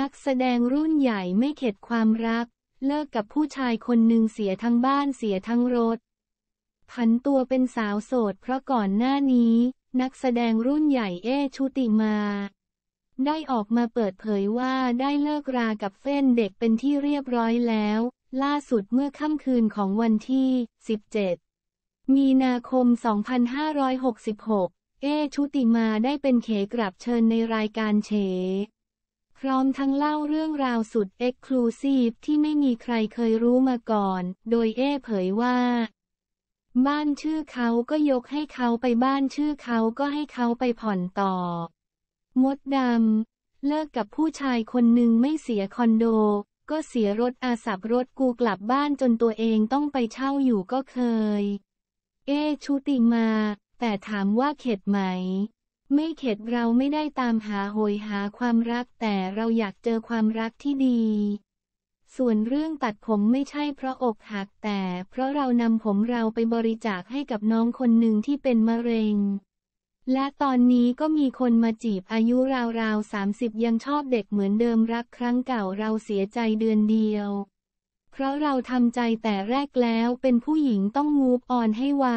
นักแสดงรุ่นใหญ่ไม่เข็ดความรัก เลิกกับผู้ชายคนหนึ่งเสียทั้งบ้านเสียทั้งรถผันตัวเป็นสาวโสดเพราะก่อนหน้านี้ นักแสดงรุ่นใหญ่เอชุติมา ได้ออกมาเปิดเผยว่าได้เลิกรากับเฟ้นเด็กเป็นที่เรียบร้อยแล้ว ล่าสุดเมื่อค่ำคืนของวันที่ 17 มีนาคม 2566 เอชุติมาได้เป็นเขกรับเชิญในรายการเชพร้อมทั้งเล่าเรื่องราวสุดเอ็กซ์คลูซีฟที่ไม่มีใครเคยรู้มาก่อน โดยเอ้เผยว่า บ้านชื่อเขาก็ยกให้เขาไปบ้านชื่อเขาก็ให้เขาไปผ่อนต่อ มดดำเลิกกับผู้ชายคนหนึ่งไม่เสียคอนโด ก็เสียรถอาสับรถกูกลับบ้านจนตัวเองต้องไปเช่าอยู่ก็เคย เอชุติมา แต่ถามว่าเข็ดไหมไม่เข็ดเราไม่ได้ตามหาโหยหาความรัก แต่เราอยากเจอความรักที่ดี ส่วนเรื่องตัดผมไม่ใช่เพราะอกหักแต่ เพราะเรานำผมเราไปบริจาคให้กับน้องคนหนึ่งที่เป็นมะเร็ง และตอนนี้ก็มีคนมาจีบอายุราวๆสามสิบยังชอบเด็กเหมือนเดิมรักครั้งเก่าเราเสียใจเดือนเดียว เพราะเราทำใจแต่แรกแล้วเป็นผู้หญิงต้องงูฟออนให้ไว